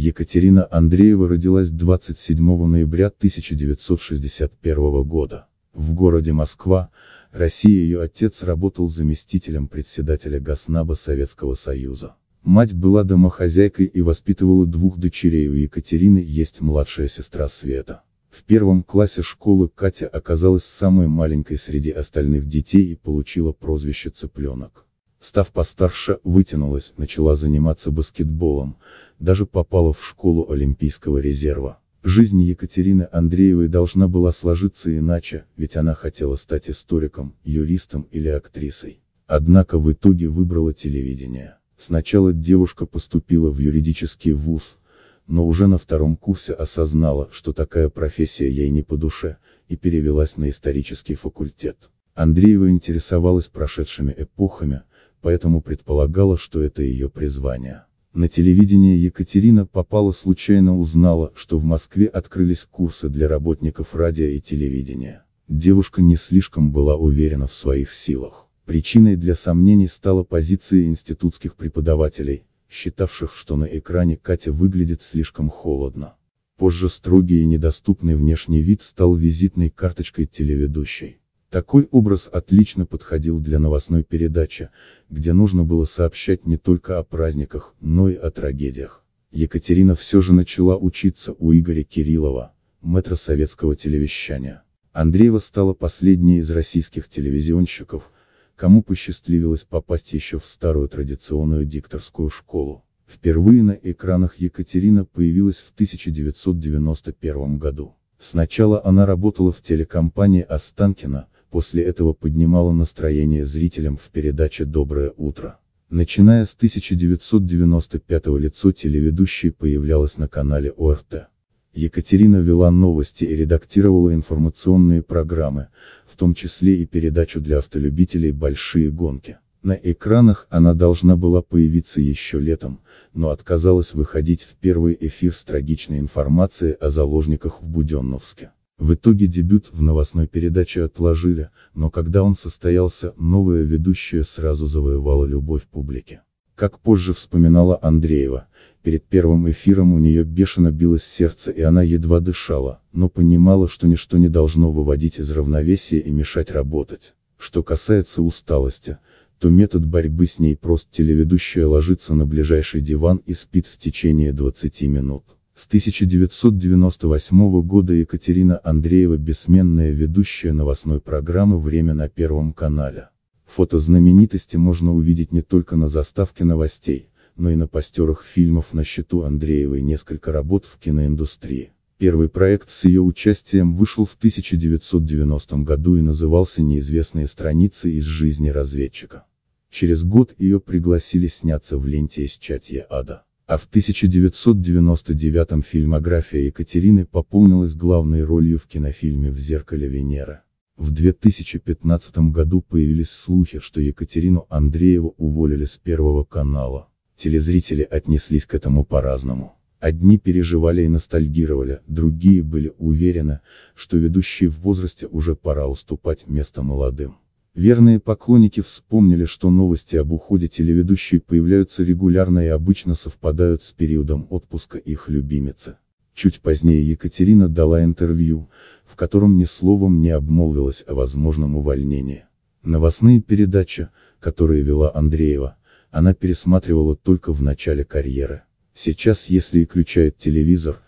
Екатерина Андреева родилась 27 ноября 1961 года. В городе Москва, Россия ее отец работал заместителем председателя Госнаба Советского Союза. Мать была домохозяйкой и воспитывала двух дочерей у Екатерины есть младшая сестра Света. В первом классе школы Катя оказалась самой маленькой среди остальных детей и получила прозвище «Цыпленок». Став постарше, вытянулась, начала заниматься баскетболом, даже попала в школу Олимпийского резерва. Жизнь Екатерины Андреевой должна была сложиться иначе, ведь она хотела стать историком, юристом или актрисой. Однако в итоге выбрала телевидение. Сначала девушка поступила в юридический вуз, но уже на втором курсе осознала, что такая профессия ей не по душе, и перевелась на исторический факультет. Андреева интересовалась прошедшими эпохами, поэтому предполагала, что это ее призвание. На телевидении Екатерина попала случайно узнала, что в Москве открылись курсы для работников радио и телевидения. Девушка не слишком была уверена в своих силах. Причиной для сомнений стала позиция институтских преподавателей, считавших, что на экране Катя выглядит слишком холодно. Позже строгий и недоступный внешний вид стал визитной карточкой телеведущей. Такой образ отлично подходил для новостной передачи, где нужно было сообщать не только о праздниках, но и о трагедиях. Екатерина все же начала учиться у Игоря Кириллова, мэтра советского телевещания. Андреева стала последней из российских телевизионщиков, кому посчастливилось попасть еще в старую традиционную дикторскую школу. Впервые на экранах Екатерина появилась в 1991 году. Сначала она работала в телекомпании Останкина, после этого поднимала настроение зрителям в передаче «Доброе утро». Начиная с 1995 лицо телеведущей появлялось на канале ОРТ. Екатерина вела новости и редактировала информационные программы, в том числе и передачу для автолюбителей «Большие гонки». На экранах она должна была появиться еще летом, но отказалась выходить в первый эфир с трагичной информацией о заложниках в Буденновске. В итоге дебют в новостной передаче отложили, но когда он состоялся, новая ведущая сразу завоевала любовь публики. Как позже вспоминала Андреева, перед первым эфиром у нее бешено билось сердце и она едва дышала, но понимала, что ничто не должно выводить из равновесия и мешать работать. Что касается усталости, то метод борьбы с ней прост телеведущая ложится на ближайший диван и спит в течение 20 минут. С 1998 года Екатерина Андреева бессменная ведущая новостной программы «Время» на Первом канале. Фото знаменитости можно увидеть не только на заставке новостей, но и на постерах фильмов на счету Андреевой несколько работ в киноиндустрии. Первый проект с ее участием вышел в 1990 году и назывался «Неизвестные страницы из жизни разведчика». Через год ее пригласили сняться в ленте из чатья ада. А в 1999 фильмография Екатерины пополнилась главной ролью в кинофильме «В зеркале Венера». В 2015 году появились слухи, что Екатерину Андрееву уволили с Первого канала. Телезрители отнеслись к этому по-разному. Одни переживали и ностальгировали, другие были уверены, что ведущие в возрасте уже пора уступать место молодым. Верные поклонники вспомнили, что новости об уходе телеведущей появляются регулярно и обычно совпадают с периодом отпуска их любимицы. Чуть позднее Екатерина дала интервью, в котором ни словом не обмолвилась о возможном увольнении. Новостные передачи, которые вела Андреева, она пересматривала только в начале карьеры. Сейчас если и включает телевизор,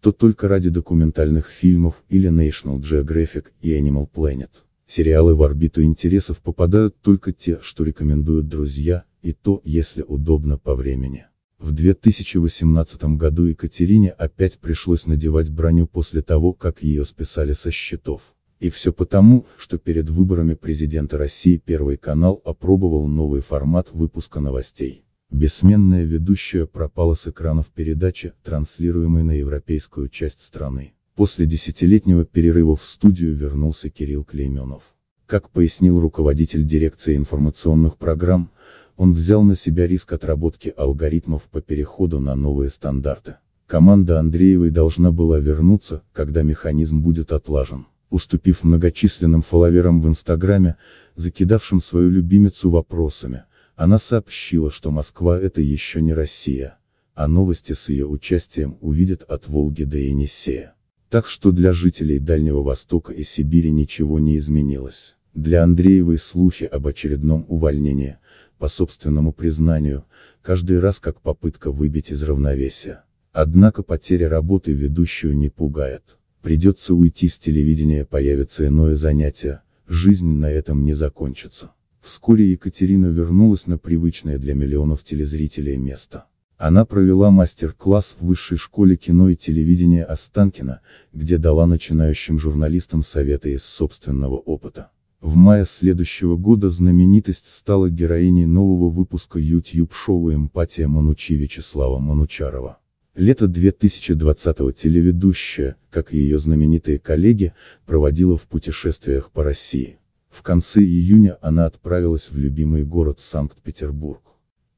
то только ради документальных фильмов или National Geographic и Animal Planet. Сериалы в орбиту интересов попадают только те, что рекомендуют друзья, и то, если удобно по времени. В 2018 году Екатерине опять пришлось надевать броню после того, как ее списали со счетов. И все потому, что перед выборами президента России Первый канал опробовал новый формат выпуска новостей. Бессменная ведущая пропала с экранов передачи, транслируемой на европейскую часть страны. После десятилетнего перерыва в студию вернулся Кирилл Клейменов. Как пояснил руководитель дирекции информационных программ, он взял на себя риск отработки алгоритмов по переходу на новые стандарты. Команда Андреевой должна была вернуться, когда механизм будет отлажен. Уступив многочисленным фолловерам в Инстаграме, закидавшим свою любимицу вопросами, она сообщила, что Москва это еще не Россия, а новости с ее участием увидят от Волги до Енисея. Так что для жителей Дальнего Востока и Сибири ничего не изменилось. Для Андреевой слухи об очередном увольнении, по собственному признанию, каждый раз как попытка выбить из равновесия. Однако потеря работы ведущую не пугает. Придется уйти с телевидения, появится иное занятие, жизнь на этом не закончится. Вскоре Екатерина вернулась на привычное для миллионов телезрителей место. Она провела мастер-класс в Высшей школе кино и телевидения Останкина, где дала начинающим журналистам советы из собственного опыта. В мае следующего года знаменитость стала героиней нового выпуска YouTube-шоу «Эмпатия Манучи» Вячеслава Манучарова. Лето 2020-го телеведущая, как и ее знаменитые коллеги, проводила в путешествиях по России. В конце июня она отправилась в любимый город Санкт-Петербург.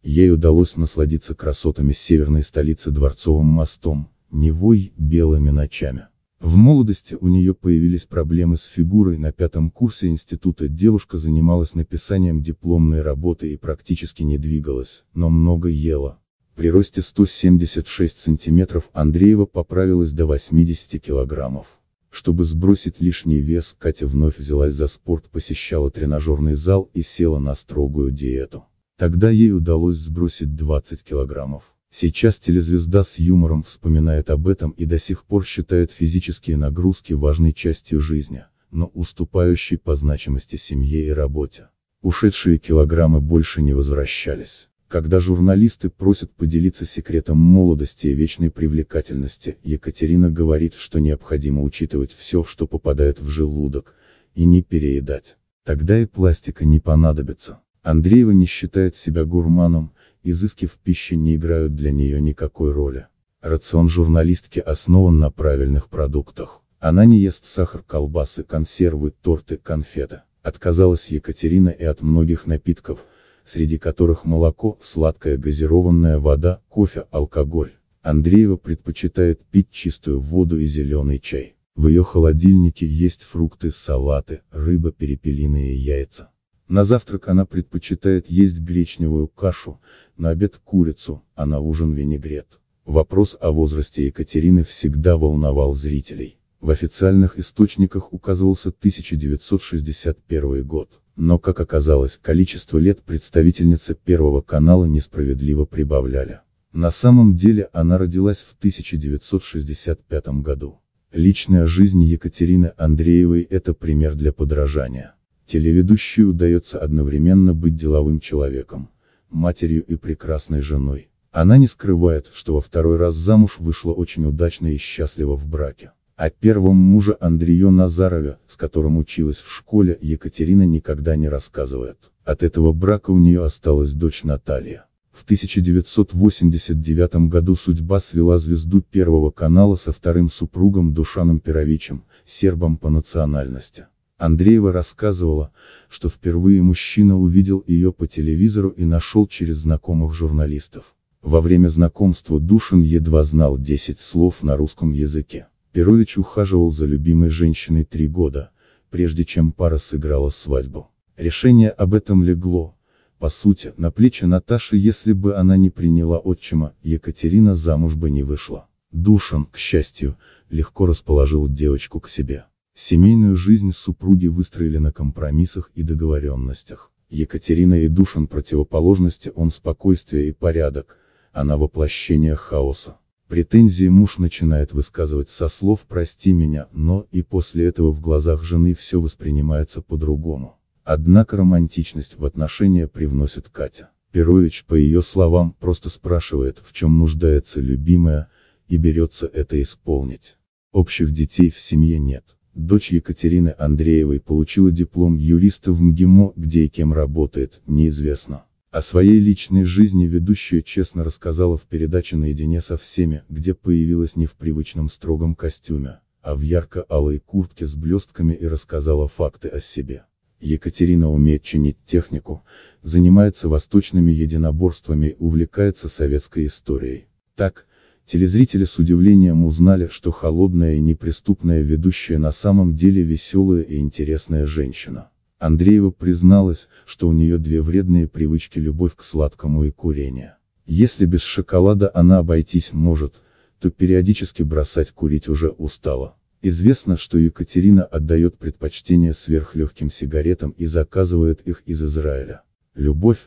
Ей удалось насладиться красотами северной столицы Дворцовым мостом, Невой, белыми ночами. В молодости у нее появились проблемы с фигурой, на пятом курсе института девушка занималась написанием дипломной работы и практически не двигалась, но много ела. При росте 176 сантиметров Андреева поправилась до 80 килограммов. Чтобы сбросить лишний вес, Катя вновь взялась за спорт, посещала тренажерный зал и села на строгую диету. Тогда ей удалось сбросить 20 килограммов. Сейчас телезвезда с юмором вспоминает об этом и до сих пор считает физические нагрузки важной частью жизни, но уступающей по значимости семье и работе. Ушедшие килограммы больше не возвращались. Когда журналисты просят поделиться секретом молодости и вечной привлекательности, Екатерина говорит, что необходимо учитывать все, что попадает в желудок, и не переедать. Тогда и пластика не понадобится. Андреева не считает себя гурманом, изыски в пище не играют для нее никакой роли. Рацион журналистки основан на правильных продуктах. Она не ест сахар, колбасы, консервы, торты, конфеты. Отказалась Екатерина и от многих напитков, среди которых молоко, сладкая газированная вода, кофе, алкоголь. Андреева предпочитает пить чистую воду и зеленый чай. В ее холодильнике есть фрукты, салаты, рыба, перепелиные яйца. На завтрак она предпочитает есть гречневую кашу, на обед курицу, а на ужин винегрет. Вопрос о возрасте Екатерины всегда волновал зрителей. В официальных источниках указывался 1961 год, но, как оказалось, количество лет представительницы Первого канала несправедливо прибавляли. На самом деле она родилась в 1965 году. Личная жизнь Екатерины Андреевой – это пример для подражания. Телеведущей удается одновременно быть деловым человеком, матерью и прекрасной женой. Она не скрывает, что во второй раз замуж вышла очень удачно и счастливо в браке. О первом муже Андрею Назарове, с которым училась в школе, Екатерина никогда не рассказывает. От этого брака у нее осталась дочь Наталья. В 1989 году судьба свела звезду Первого канала со вторым супругом Душаном Перовичем, сербом по национальности. Андреева рассказывала, что впервые мужчина увидел ее по телевизору и нашел через знакомых журналистов. Во время знакомства Душин едва знал 10 слов на русском языке. Перович ухаживал за любимой женщиной три года, прежде чем пара сыграла свадьбу. Решение об этом легло, по сути, на плечи Наташи если бы она не приняла отчима, Екатерина замуж бы не вышла. Душин, к счастью, легко расположил девочку к себе. Семейную жизнь супруги выстроили на компромиссах и договоренностях. Екатерина и Душин противоположности он спокойствие и порядок, она воплощение хаоса. Претензии муж начинает высказывать со слов «прости меня», но и после этого в глазах жены все воспринимается по-другому. Однако романтичность в отношения привносит Катя. Перович, по ее словам, просто спрашивает, в чем нуждается любимая, и берется это исполнить. Общих детей в семье нет. Дочь Екатерины Андреевой получила диплом юриста в МГИМО, где и кем работает, неизвестно. О своей личной жизни ведущая честно рассказала в передаче «Наедине со всеми», где появилась не в привычном строгом костюме, а в ярко-алой куртке с блестками и рассказала факты о себе. Екатерина умеет чинить технику, занимается восточными единоборствами и увлекается советской историей. Так, Телезрители с удивлением узнали, что холодная и неприступная ведущая на самом деле веселая и интересная женщина. Андреева призналась, что у нее две вредные привычки любовь к сладкому и курение. Если без шоколада она обойтись может, то периодически бросать курить уже устала. Известно, что Екатерина отдает предпочтение сверхлегким сигаретам и заказывает их из Израиля. Любовь,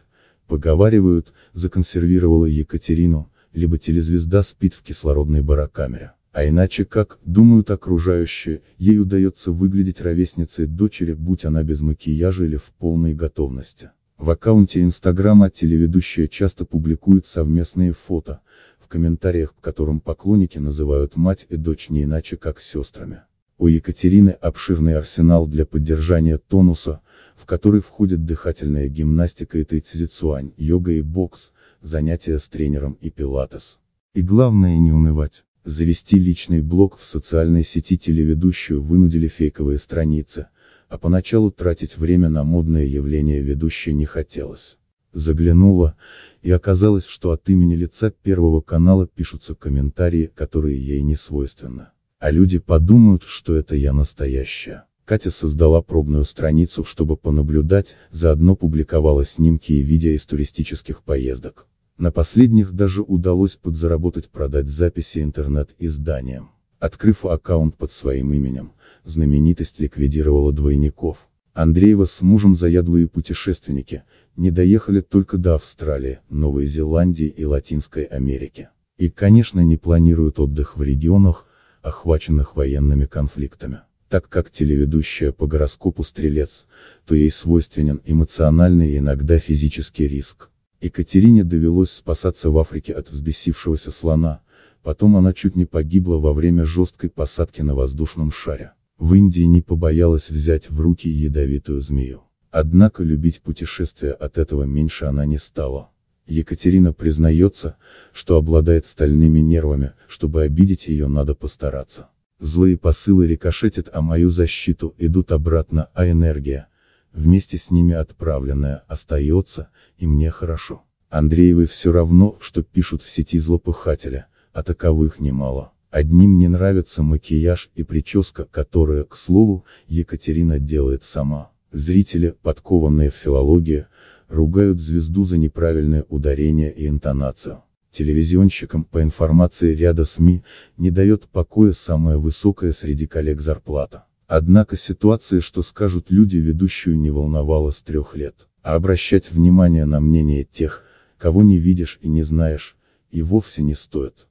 поговаривают, законсервировала Екатерину, либо телезвезда спит в кислородной барокамере. А иначе как, думают окружающие, ей удается выглядеть ровесницей дочери, будь она без макияжа или в полной готовности. В аккаунте Инстаграма телеведущая часто публикует совместные фото, в комментариях к которым поклонники называют мать и дочь не иначе как сестрами. У Екатерины обширный арсенал для поддержания тонуса, в который входят дыхательная гимнастика и тайцзицуань, йога и бокс, занятия с тренером и пилатес. И главное не унывать. Завести личный блог в социальной сети телеведущую вынудили фейковые страницы, а поначалу тратить время на модное явление ведущей не хотелось. Заглянула, и оказалось, что от имени лица Первого канала пишутся комментарии, которые ей не свойственны а люди подумают, что это я настоящая. Катя создала пробную страницу, чтобы понаблюдать, заодно публиковала снимки и видео из туристических поездок. На последних даже удалось подзаработать продать записи интернет-изданиям. Открыв аккаунт под своим именем, знаменитость ликвидировала двойников. Андреева с мужем заядлые путешественники, не доехали только до Австралии, Новой Зеландии и Латинской Америки. И, конечно, не планируют отдых в регионах, охваченных военными конфликтами. Так как телеведущая по гороскопу стрелец, то ей свойственен эмоциональный и иногда физический риск. Екатерине довелось спасаться в Африке от взбесившегося слона, потом она чуть не погибла во время жесткой посадки на воздушном шаре. В Индии не побоялась взять в руки ядовитую змею. Однако любить путешествия от этого меньше она не стала. Екатерина признается, что обладает стальными нервами, чтобы обидеть ее надо постараться. Злые посылы рикошетят, а мою защиту идут обратно, а энергия, вместе с ними отправленная, остается, и мне хорошо. Андреевы все равно, что пишут в сети злопыхателя, а таковых немало. Одним не нравится макияж и прическа, которая, к слову, Екатерина делает сама. Зрители, подкованные в филологии, ругают звезду за неправильное ударение и интонацию. Телевизионщикам, по информации ряда СМИ, не дает покоя самая высокая среди коллег зарплата. Однако ситуация, что скажут люди, ведущую не волновала с трех лет. А обращать внимание на мнение тех, кого не видишь и не знаешь, и вовсе не стоит.